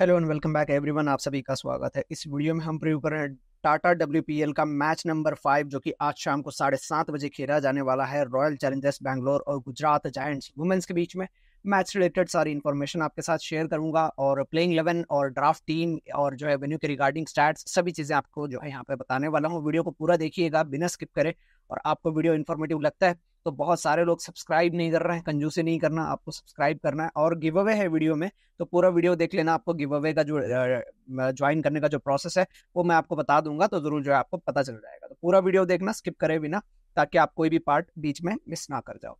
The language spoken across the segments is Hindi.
hello and welcome back everyone आप सभी का स्वागत है इस वीडियो में हम प्रयोग कर रहे हैं टाटा डब्ल्यू का मैच नंबर फाइव जो कि आज शाम को साढ़े सात बजे खेला जाने वाला है रॉयल चैलेंजर्स बैंगलोर और गुजरात जायंट्स वुमेंस के बीच में मैच रिलेटेड सारी इन्फॉर्मेशन आपके साथ शेयर करूंगा और प्लेइंग इलेवन और ड्राफ्ट टीम और जो है वेन्यू के रिगार्डिंग स्टैट्स सभी चीज़ें आपको जो है यहाँ पे बताने वाला हूँ वीडियो को पूरा देखिएगा बिना स्किप करें और आपको वीडियो इन्फॉर्मेटिव लगता है तो बहुत सारे लोग सब्सक्राइब नहीं कर रहे हैं कंजूसी नहीं करना आपको सब्सक्राइब करना है और गिव अवे है वीडियो में तो पूरा वीडियो देख लेना आपको गिव अवे का जो ज्वाइन करने का जो प्रोसेस है वो मैं आपको बता दूंगा तो जरूर जो है आपको पता चल जाएगा तो पूरा वीडियो देखना स्किप करे बिना ताकि आप कोई भी पार्ट बीच में मिस ना कर जाओ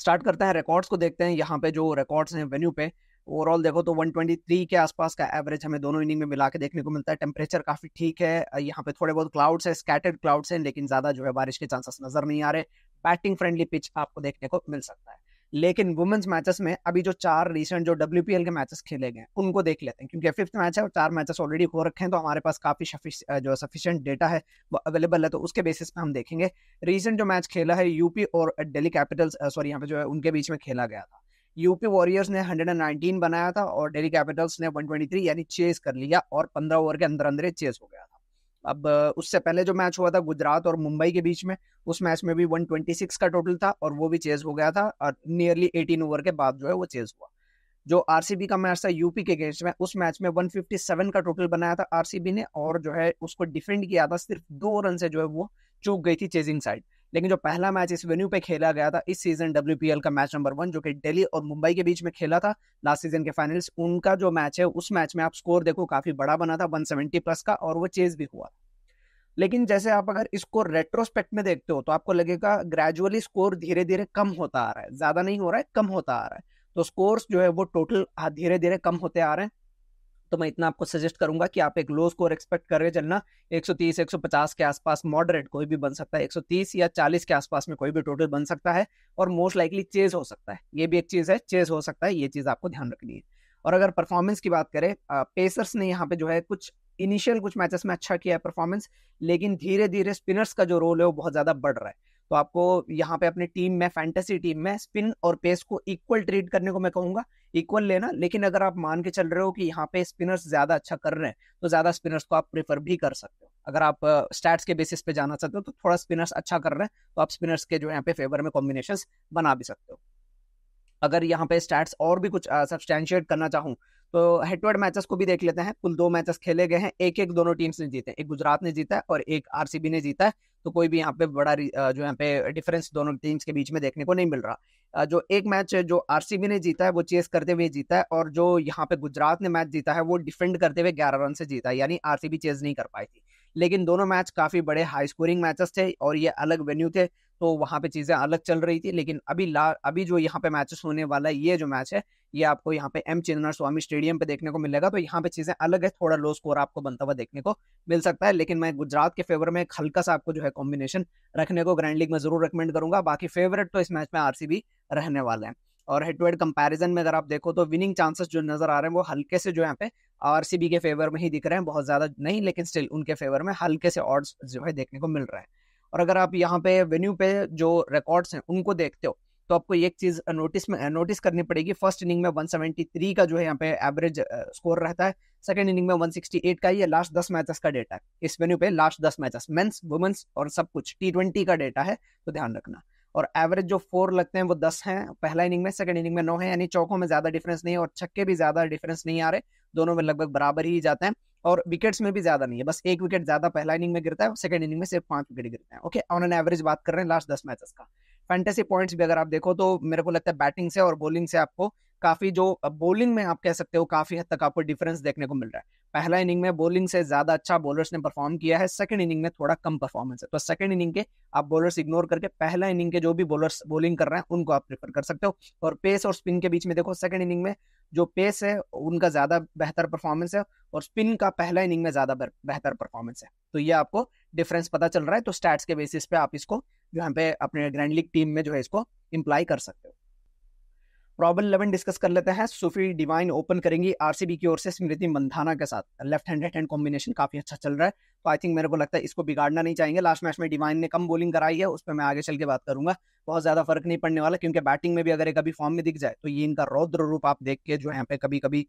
स्टार्ट करते हैं रिकॉर्ड्स को देखते हैं यहाँ पे जो रिकॉर्ड्स हैं वेन्यू पे ओवरऑल देखो तो 123 के आसपास का एवरेज हमें दोनों इनिंग में मिला के देखने को मिलता है टेम्परेचर काफी ठीक है यहाँ पे थोड़े बहुत क्लाउड्स है स्कैटर्ड क्लाउड्स हैं लेकिन ज्यादा जो है बारिश के चांसेस नजर नहीं आ रहे बैटिंग फ्रेंडली पिच आपको देखने को मिल सकता है लेकिन वुमेन्स मैचेस में अभी जो चार रिसेंट जो डब्ल्यू के मैचेस खेले गए उनको देख लेते हैं क्योंकि फिफ्थ मैच है और चार मैचेस ऑलरेडी हो रखे हैं तो हमारे पास काफी जो सफिशिएंट डेटा है वो अवेलेबल है तो उसके बेसिस पे हम देखेंगे रिसेंट जो मैच खेला है यूपी और दिल्ली कैपिटल्स सॉरी यहाँ पे जो है उनके बीच में खेला गया था यूपी वॉरियर्स ने 119 बनाया था और डेली कैपिटल्स ने 123 यानी चेस कर लिया और 15 ओवर के अंदर अंदर चेस हो गया था अब उससे पहले जो मैच हुआ था गुजरात और मुंबई के बीच में उस मैच में भी 126 का टोटल था और वो भी चेज हो गया था और नियरली 18 ओवर के बाद जो है वो चेज हुआ जो आरसीबी का मैच था यूपी के अगेंस्ट में उस मैच में 157 का टोटल बनाया था आरसीबी ने और जो है उसको डिफेंड किया था सिर्फ दो रन से जो है वो चूक गई थी चेजिंग साइड लेकिन जो पहला मैच इस वेन्यू पे खेला गया था इस सीजन डब्ल्यू का मैच नंबर वन जो कि दिल्ली और मुंबई के बीच में खेला था लास्ट सीजन के फाइनल्स उनका जो मैच है उस मैच में आप स्कोर देखो काफी बड़ा बना था 170 प्लस का और वो चेज भी हुआ लेकिन जैसे आप अगर इसको रेट्रोस्पेक्ट में देखते हो तो आपको लगेगा ग्रेजुअली स्कोर धीरे धीरे कम होता आ रहा है ज्यादा नहीं हो रहा है कम होता आ रहा है तो स्कोर्स जो है वो टोटल हाँ, धीरे धीरे कम होते आ रहे हैं तो मैं इतना आपको सजेस्ट करूंगा कि आप एक लो स्कोर एक्सपेक्ट करके चलना 130 150 के आसपास मॉडरेट कोई भी बन सकता है 130 या 40 के आसपास में कोई भी टोटल बन सकता है और मोस्ट लाइकली चेज हो सकता है ये भी एक चीज़ है चेज हो सकता है ये चीज़ आपको ध्यान रखनी है और अगर परफॉर्मेंस की बात करें पेसर्स ने यहाँ पे जो है कुछ इनिशियल कुछ मैचेस में अच्छा किया है परफॉर्मेंस लेकिन धीरे धीरे स्पिनर्स का जो रोल है वो बहुत ज़्यादा बढ़ रहा है तो आपको यहाँ पे अपनी टीम में फैंटेसी टीम में स्पिन और पेस को इक्वल ट्रीट करने को मैं कहूंगा इक्वल लेना लेकिन अगर आप मान के चल रहे हो कि यहाँ पे स्पिनर्स ज्यादा अच्छा कर रहे हैं तो ज्यादा स्पिनर्स को आप प्रेफर भी कर सकते हो अगर आप स्टैट्स के बेसिस पे जाना चाहते हो तो थोड़ा स्पिनर्स अच्छा कर रहे हैं तो आप स्पिनर्स के जो यहाँ पे फेवर में कॉम्बिनेशन बना भी सकते हो अगर यहाँ पे स्टैट्स और भी कुछ सब्सटैंशिएट करना चाहूँ तो हेड टू हेड मैचेस को भी देख लेते हैं कुल दो मैचेस खेले गए हैं एक एक दोनों टीम्स ने जीते एक गुजरात ने जीता है और एक आरसीबी ने जीता है तो कोई भी यहाँ पे बड़ा जो यहाँ पे डिफरेंस दोनों टीम्स के बीच में देखने को नहीं मिल रहा जो एक मैच जो आरसीबी ने जीता है वो चेस करते हुए जीता है और जो यहाँ पे गुजरात ने मैच जीता है वो डिफेंड करते हुए ग्यारह रन से जीता है यानी आरसीबी चेस नहीं कर पाई थी लेकिन दोनों मैच काफ़ी बड़े हाई स्कोरिंग मैचेस थे और ये अलग वेन्यू थे तो वहाँ पे चीज़ें अलग चल रही थी लेकिन अभी ला अभी जो यहाँ पे मैचेस होने वाला है ये जो मैच है ये आपको यहाँ पे एम चिन्ना स्वामी स्टेडियम पे देखने को मिलेगा तो यहाँ पे चीज़ें अलग है थोड़ा लो स्कोर आपको बनता हुआ देखने को मिल सकता है लेकिन मैं गुजरात के फेवर में हल्का सा आपको जो है कॉम्बिनेशन रखने को ग्रैंड लीग में जरूर रिकमेंड करूंगा बाकी फेवरेट तो इस मैच में आरसीबी रहने वाले हैं और हेड टू हेड कंपेरिजन में अगर आप देखो तो विनिंग चांसेस जो नजर आ रहे हैं वो हल्के से जो यहाँ पे आर के फेवर में ही दिख रहे हैं बहुत ज्यादा नहीं लेकिन स्टिल उनके फेवर में हल्के से ऑर्ड्स जो है देखने को मिल रहा है और अगर आप यहाँ पे वेन्यू पे जो रिकॉर्ड्स हैं उनको देखते हो तो आपको एक चीज नोटिस में नोटिस करनी पड़ेगी फर्स्ट इनिंग में 173 का जो है यहाँ पे एवरेज स्कोर रहता है सेकंड इनिंग में 168 का ये लास्ट दस मैचेस का डेटा है इस वेन्यू पे लास्ट दस मैचेस मेंस वुमेन्स और सब कुछ टी ट्वेंटी का डेटा है तो ध्यान रखना और एवरेज जो फोर लगते हैं वो दस हैं पहला इनिंग में सेकंड इनिंग में नौ है यानी चौकों में ज्यादा डिफरेंस नहीं है और छक्के भी ज्यादा डिफरेंस नहीं आ रहे दोनों में लगभग बराबर ही जाते हैं और विकेट्स में भी ज्यादा नहीं है बस एक विकेट ज्यादा पहला इनिंग में गिरता है सेकंड इनिंग में सिर्फ पांच विकेट गिरते हैं ओके ऑन एन एवरेज बात कर रहे हैं लास्ट दस मैचेस का फैंटेसी पॉइंट्स भी अगर आप देखो तो मेरे को लगता है बैटिंग से और बॉलिंग से आपको काफी जो बॉलिंग में आप कह सकते हो काफी हद तक आपको डिफरेंस देखने को मिल रहा है पहला इनिंग में बॉलिंग से ज्यादा अच्छा बॉलर्स ने परफॉर्म किया है सेकंड इनिंग में थोड़ा कम परफॉर्मेंस है तो सेकंड इनिंग के आप बॉलर्स इग्नोर करके पहला इनिंग के जो भी बॉलर्स बॉलिंग कर रहे हैं उनको आप प्रेफर कर सकते हो और पेस और स्पिन के बीच में देखो सेकंड इनिंग में जो पेस है उनका ज्यादा बेहतर परफॉर्मेंस है और स्पिन का पहला इनिंग में ज्यादा बेहतर परफॉर्मेंस है तो ये आपको डिफरेंस पता चल रहा है तो स्टैट्स के बेसिस पे आप इसको जो पे अपने ग्रैंड लीग टीम में जो है इसको इम्प्लाई कर सकते हो प्रॉब्लम इलेवन डिस्कस कर लेते हैं सूफी डिवाइन ओपन करेंगी आरसीबी की ओर से स्मृति मंधाना के साथ लेफ्ट हैंडेड हैंड कॉम्बिनेशन काफी अच्छा चल रहा है तो आई थिंक मेरे को लगता है इसको बिगाड़ना नहीं चाहेंगे लास्ट मैच में डिवाइन ने कम बॉलिंग कराई है उस पर मैं आगे चल के बात करूंगा बहुत ज़्यादा फर्क नहीं पड़ने वाला क्योंकि बैटिंग में भी अगर कभी फॉर्म में दिख जाए तो ये इनका रौद्र रूप आप देख के जो यहाँ पे कभी कभी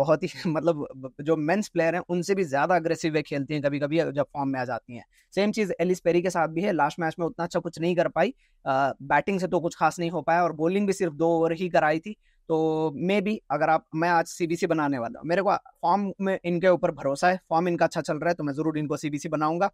बहुत ही मतलब जो मेन्स प्लेयर हैं उनसे भी ज़्यादा अग्रेसिव वे खेलती हैं कभी कभी जब फॉर्म में आ जाती हैं सेम चीज़ एलिस पेरी के साथ भी है लास्ट मैच में उतना अच्छा कुछ नहीं कर पाई बैटिंग से तो कुछ खास नहीं हो पाया और बॉलिंग भी सिर्फ दो ओवर ही कराई थी तो मे भी अगर आप मैं आज सीबीसी बनाने वाला हूँ मेरे को फॉर्म में इनके ऊपर भरोसा है फॉर्म इनका अच्छा चल रहा है तो मैं ज़रूर इनको सीबीसी बनाऊंगा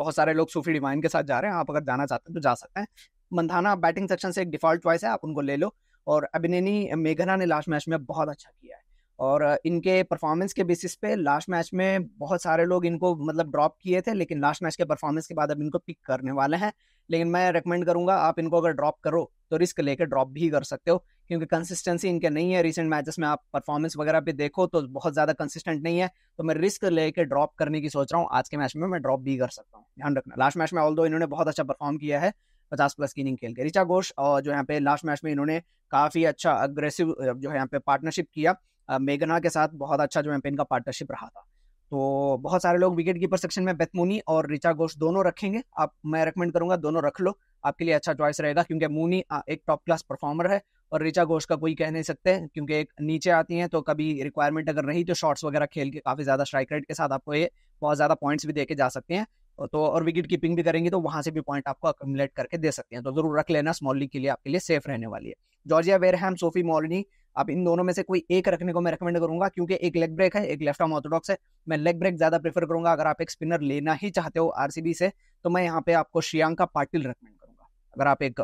बहुत सारे लोग सूफी डिवाइन के साथ जा रहे हैं आप अगर जाना चाहते हैं तो जा सकते हैं मंथाना बैटिंग सेक्शन से एक डिफॉल्ट चॉइस है आप उनको ले लो और अभिनेनी मेघना ने लास्ट मैच में बहुत अच्छा किया है और इनके परफॉर्मेंस के बेसिस पे लास्ट मैच में बहुत सारे लोग इनको मतलब ड्रॉप किए थे लेकिन लास्ट मैच के परफॉर्मेंस के बाद अब इनको पिक करने वाले हैं लेकिन मैं रेकमेंड करूंगा आप इनको अगर ड्रॉप करो तो रिस्क लेकर ड्रॉप भी कर सकते हो क्योंकि कंसिस्टेंसी इनके नहीं है रिसेंट मैचेस में आप परफॉर्मेंस वगैरह भी देखो तो बहुत ज़्यादा कंसिस्टेंट नहीं है तो मैं रिस्क लेके ड्रॉप करने की सोच रहा हूँ आज के मैच में मैं ड्रॉप भी कर सकता हूँ ध्यान रखना लास्ट मैच में ऑल इन्होंने बहुत अच्छा परफॉर्म किया है पचास प्लस की इनिंग खेल के रिचा घोष और जो यहाँ पे लास्ट मैच में इन्होंने काफ़ी अच्छा अग्रेसिव जो है यहाँ पे पार्टनरशिप किया मेघना के साथ बहुत अच्छा जो है इनका पार्टनरशिप रहा था तो बहुत सारे लोग विकेट कीपर सेक्शन में बेथमूनी और रिचा घोष दोनों रखेंगे आप मैं रेकमेंड करूंगा दोनों रख लो आपके लिए अच्छा चॉइस रहेगा क्योंकि मूनी एक टॉप क्लास परफॉर्मर है और रिचा घोष का कोई कह नहीं सकते क्योंकि एक नीचे आती हैं तो कभी रिक्वायरमेंट अगर रही तो शॉट्स वगैरह खेल के काफ़ी ज़्यादा स्ट्राइक रेट के साथ आपको ये बहुत ज़्यादा पॉइंट्स भी देके जा सकते हैं तो और विकेट कीपिंग भी करेंगे तो वहां से भी पॉइंट आपको अकोमलेट करके दे सकते हैं तो जरूर रख लेना स्मॉल लीग के लिए आपके लिए सेफ रहने वाली है जॉर्जिया वेरहैम सोफी मॉलनी आप इन दोनों में से कोई एक रखने को मैं रेकमेंड करूंगा क्योंकि एक लेग ब्रेक है एक लेफ्ट आर्म ऑर्थोडॉक्स है मैं लेग ब्रेक ज्यादा प्रेफर करूंगा अगर आप एक स्पिनर लेना ही चाहते हो आरसीबी से तो मैं यहाँ पे आपको श्रियांका पाटिल रेकमेंड करूंगा अगर आप एक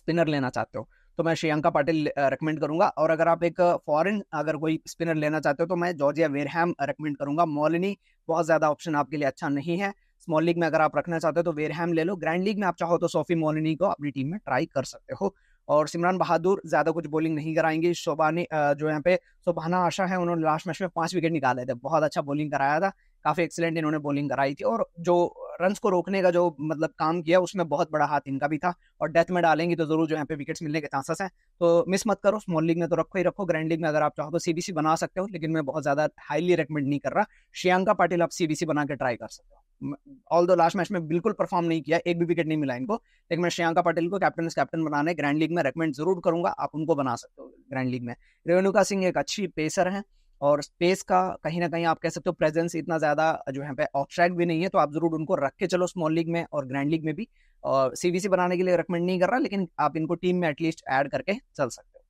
स्पिनर लेना चाहते हो तो मैं श्रियंका पाटिल रेकमेंड करूंगा और अगर आप एक फॉरेन अगर कोई स्पिनर लेना चाहते हो तो मैं जॉर्जिया वेरहैम रेकमेंड करूंगा मॉलिनी बहुत ज्यादा ऑप्शन आपके लिए अच्छा नहीं है स्मॉल लीग में अगर आप रखना चाहते हो तो वेरहैम ले लो ग्रैंड लीग में आप चाहो तो सोफी मोलिनी को अपनी टीम में ट्राई कर सकते हो और सिमरान बहादुर ज्यादा कुछ बॉलिंग नहीं कराएंगे शोबानी जो यहाँ पे शोभाना आशा है उन्होंने लास्ट मैच में पांच विकेट निकाले थे बहुत अच्छा बॉलिंग कराया था काफ़ी एक्सीलेंट इन्होंने बॉलिंग कराई थी और जो रन को रोकने का जो मतलब काम किया उसमें बहुत बड़ा हाथ इनका भी था और डेथ में डालेंगी तो जरूर जो यहाँ पे विकेट्स मिलने के चांसेस हैं तो मिस मत करो स्मॉल लीग में तो रखो ही रखो ग्रैंड लीग में अगर आप चाहो तो सीबीसी बना सकते हो लेकिन मैं बहुत ज़्यादा हाईली रिकमेंड नहीं कर रहा श्रियंका पाटिल आप सीबीसी बना के ट्राई कर सकते हो ऑल दो लास्ट मैच में बिल्कुल परफॉर्म नहीं किया एक भी विकेट नहीं मिला इनको लेकिन मैं श्रियंका पटेल को कैप्टन कैप्टन बनाने ग्रैंड लीग में रेकमेंड जरूर करूंगा आप उनको बना सकते हो ग्रैंड लीग में रेणुका सिंह एक अच्छी पेसर है और स्पेस का कहीं ना कहीं आप कह सकते हो प्रेजेंस इतना ज़्यादा जो है पे ऑब्स्ट्रैक्ट भी नहीं है तो आप ज़रूर उनको रख के चलो स्मॉल लीग में और ग्रैंड लीग में भी और सीवीसी बनाने के लिए रिकमेंड नहीं कर रहा लेकिन आप इनको टीम में एटलीस्ट ऐड करके चल सकते हो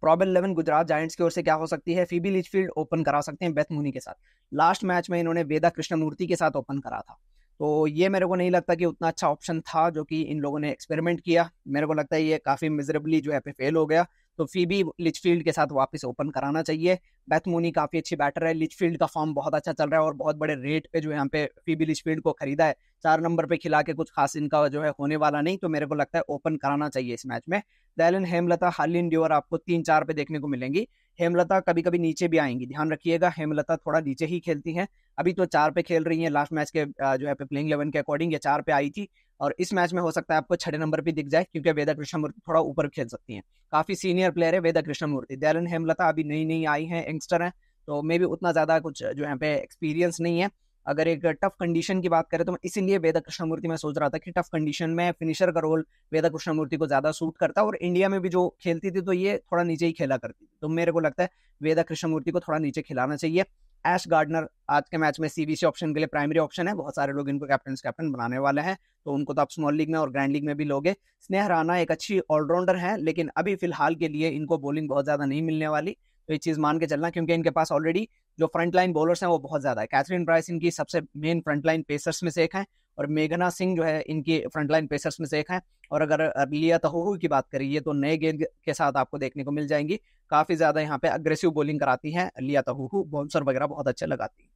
प्रॉबल इलेवन गुजरात जायंट्स की ओर से क्या हो सकती है फीबी लिचफील्ड ओपन करा सकते हैं बेथ मुनी के साथ लास्ट मैच में इन्होंने वेदा कृष्णमूर्ति के साथ ओपन करा था तो ये मेरे को नहीं लगता कि उतना अच्छा ऑप्शन था जो कि इन लोगों ने एक्सपेरिमेंट किया मेरे को लगता है ये काफ़ी मिजरेबली जो है पे फेल हो गया तो भी लिचफील्ड के साथ वापस ओपन कराना चाहिए बैथमोनी काफ़ी अच्छी बैटर है लिचफील्ड का फॉर्म बहुत अच्छा चल रहा है और बहुत बड़े रेट पे जो यहाँ पे भी लिचफील्ड को खरीदा है चार नंबर पे खिला के कुछ खास इनका जो है होने वाला नहीं तो मेरे को लगता है ओपन कराना चाहिए इस मैच में दैलन हेमलता हालिन ड्यूअर आपको तीन चार पे देखने को मिलेंगी हेमलता कभी कभी नीचे भी आएंगी ध्यान रखिएगा हेमलता थोड़ा नीचे ही खेलती हैं अभी तो चार पे खेल रही हैं लास्ट मैच के जो है प्लेइंग इलेवन के अकॉर्डिंग ये चार पे आई थी और इस मैच में हो सकता है आपको छठे नंबर पर दिख जाए क्योंकि वेदा कृष्णमूर्ति थोड़ा ऊपर खेल सकती हैं काफी सीनियर प्लेयर है वेदा कृष्णमूर्ति दयालन हेमलता अभी नई नई आई है यंगस्टर है तो मे भी उतना ज्यादा कुछ जो यहाँ पे एक्सपीरियंस नहीं है अगर एक टफ कंडीशन की बात करें तो इसीलिए वेदा कृष्णमूर्ति मैं सोच रहा था कि टफ कंडीशन में फिनिशर का रोल वेदा कृष्णमूर्ति को ज्यादा सूट करता और इंडिया में भी जो खेलती थी तो ये थोड़ा नीचे ही खेला करती तो मेरे को लगता है वेदा कृष्णमूर्ति को थोड़ा नीचे खिलाना चाहिए एश गार्डनर आज के मैच में सीबीसी ऑप्शन के लिए प्राइमरी ऑप्शन है बहुत सारे लोग इनको कैप्टन कैप्टन बनाने वाले हैं तो उनको तो आप स्मॉल लीग में और ग्रैंड लीग में भी लोगे स्नेह राणा एक अच्छी ऑलराउंडर है लेकिन अभी फिलहाल के लिए इनको बॉलिंग बहुत ज़्यादा नहीं मिलने वाली तो ये चीज़ मान के चलना क्योंकि इनके पास ऑलरेडी जो फ्रंट लाइन बॉलर्स हैं वो बहुत ज़्यादा है कैथरीन प्राइस इनकी सबसे मेन फ्रंट लाइन पेसर्स में से एक है और मेघना सिंह जो है इनकी फ्रंटलाइन पेसर्स में से एक है और अगर लिया तहू तो की बात करिए तो नए गेंद के साथ आपको देखने को मिल जाएंगी काफी ज्यादा यहाँ पे अग्रेसिव बॉलिंग कराती है लिया तहू तो बाउंसर वगैरह बहुत अच्छा लगाती है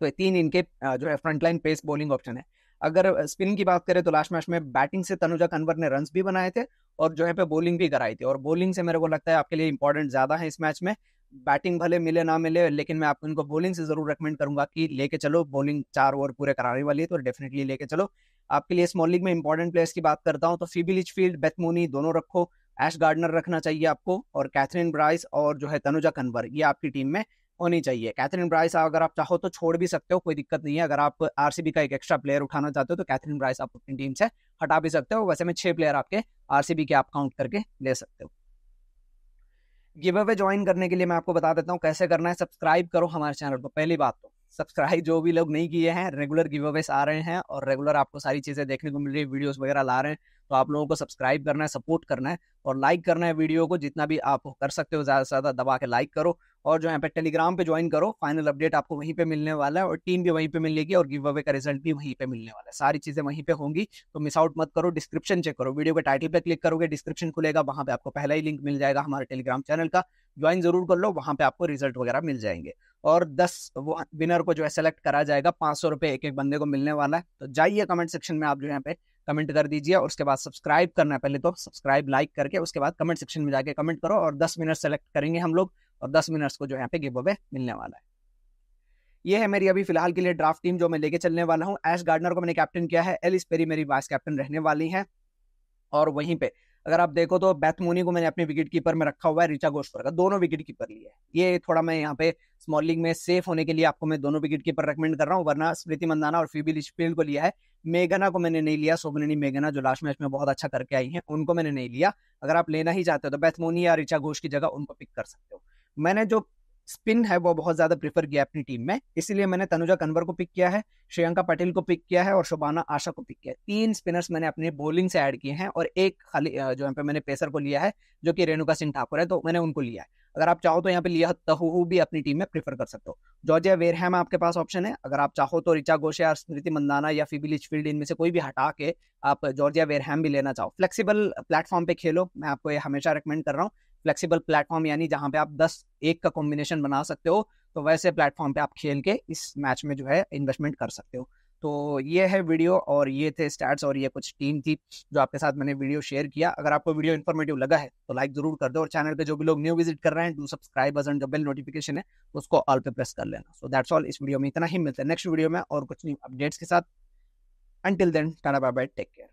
तो तीन इनके जो है फ्रंटलाइन पेस बॉलिंग ऑप्शन है अगर स्पिन की बात करें तो लास्ट मैच में बैटिंग से तनुजा कन्वर ने रन भी बनाए थे और जो है पे बॉलिंग भी कराई थी और बॉलिंग से मेरे को लगता है आपके लिए इंपॉर्टेंट ज्यादा है इस मैच में बैटिंग भले मिले ना मिले लेकिन मैं आपको इनको बॉलिंग से जरूर रेकमेंड करूंगा कि लेके चलो बॉलिंग चार ओवर पूरे कराने वाली है तो डेफिनेटली लेके चलो आपके लिए स्मॉल लीग में इंपॉर्टेंट प्लेयर्स की बात करता हूँ तो फीबी लिचफील्ड बेथमोनी दोनों रखो एश गार्डनर रखना चाहिए आपको और कैथरीन ब्राइस और जो है तनुजा कन्वर ये आपकी टीम में होनी चाहिए कैथरीन ब्राइस अगर आप चाहो तो छोड़ भी सकते हो कोई दिक्कत नहीं है अगर आप आरसीबी का एक एक्स्ट्रा प्लेयर उठाना चाहते हो तो कैथरीन ब्राइस आप अपनी टीम से हटा भी सकते हो वैसे में छह प्लेयर आपके आरसीबी के आप काउंट करके ले सकते हो गिव अवे ज्वाइन करने के लिए मैं आपको बता देता हूँ कैसे करना है सब्सक्राइब करो हमारे चैनल को पहली बात तो सब्सक्राइब जो भी लोग नहीं किए हैं रेगुलर गिव अवेस आ रहे हैं और रेगुलर आपको सारी चीज़ें देखने को मिल रही है वीडियोस वगैरह ला रहे हैं तो आप लोगों को सब्सक्राइब करना है सपोर्ट करना है और लाइक करना है वीडियो को जितना भी आप कर सकते हो ज़्यादा से ज़्यादा दबा के लाइक करो और जो यहाँ पे टेलीग्राम पे ज्वाइन करो फाइनल अपडेट आपको वहीं पे मिलने वाला है और टीम भी वहीं पे मिलेगी और गिव अवे का रिजल्ट भी वहीं पे मिलने वाला है सारी चीजें वहीं पे होंगी तो मिस आउट मत करो डिस्क्रिप्शन चेक करो वीडियो के टाइटल पे क्लिक करोगे डिस्क्रिप्शन खुलेगा वहां पे आपको पहला ही लिंक मिल जाएगा हमारे टेलीग्राम चैनल का ज्वाइन जरूर कर लो वहां पे आपको रिजल्ट वगैरह मिल जाएंगे और दस विनर को जो है सेलेक्ट करा जाएगा पांच सौ रुपए एक एक बंदे को मिलने वाला है तो जाइए कमेंट सेक्शन में आप जो यहाँ पे कमेंट कर दीजिए और उसके बाद सब्सक्राइब करना है पहले तो सब्सक्राइब लाइक करके उसके बाद कमेंट सेक्शन में जाके कमेंट करो और दस विनर सेलेक्ट करेंगे हम लोग और दस विनर्स को जो यहाँ पे गिव अवे मिलने वाला है ये है मेरी अभी फिलहाल के लिए ड्राफ्ट टीम जो मैं लेके चलने वाला हूँ एस गार्डनर को मैंने कैप्टन किया है एलिस पेरी मेरी वाइस कैप्टन रहने वाली है और वहीं पे अगर आप देखो तो बैथमोनी को मैंने अपने विकेट कीपर में रखा हुआ है रिचा गोश्वर का दोनों विकेट कीपर लिए ये थोड़ा मैं यहाँ पे स्मॉल लीग में सेफ होने के लिए आपको मैं दोनों विकेट कीपर रेकमेंड कर रहा हूँ वरना स्मृति मंदाना और फीबी लिशफील्ड को लिया है मेघना को मैंने नहीं लिया सोमनिनी मेघना जो लास्ट मैच में बहुत अच्छा करके आई है उनको मैंने नहीं लिया अगर आप लेना ही चाहते हो तो बैथमोनी या रिचा घोष की जगह उनको पिक कर सकते हो मैंने जो स्पिन है वो बहुत ज्यादा प्रीफर किया अपनी टीम में इसीलिए मैंने तनुजा कन्वर को पिक किया है श्रियंका पटेल को पिक किया है और शोबाना आशा को पिक किया है तीन स्पिनर्स मैंने अपने बॉलिंग से ऐड किए हैं और एक खाली जो यहाँ पे मैंने पेसर को लिया है जो कि रेणुका सिंह ठाकुर है तो मैंने उनको लिया है अगर आप चाहो तो यहाँ पे लिया तहू भी अपनी टीम में प्रीफर कर सकते हो जॉर्जिया वेरहैम आपके पास ऑप्शन है अगर आप चाहो तो रिचा घोषे या स्मृति मंदाना या फीबी लिचफील्ड इनमें से कोई भी हटा के आप जॉर्जिया वेरहैम भी लेना चाहो फ्लेक्सिबल प्लेटफॉर्म पे खेलो मैं आपको ये हमेशा रिकमेंड कर रहा हूँ फ्लेक्सिबल प्लेटफॉर्म यानी जहां पे आप दस एक का कॉम्बिनेशन बना सकते हो तो वैसे प्लेटफॉर्म पे आप खेल के इस मैच में जो है इन्वेस्टमेंट कर सकते हो तो ये है वीडियो और ये थे स्टैट्स और ये कुछ टीम थी जो आपके साथ मैंने वीडियो शेयर किया अगर आपको वीडियो इन्फॉर्मेटिव लगा है तो लाइक जरूर कर दो और चैनल पे जो भी लोग न्यू विजिट कर रहे हैं डू सब्सक्राइब बटन जो बेल नोटिफिकेशन है उसको ऑल पे प्रेस कर लेना सो दैट्स ऑल इस वीडियो में इतना ही मिलता है नेक्स्ट वीडियो में और कुछ न्यू अपडेट्स के साथ until then tata bye bye take care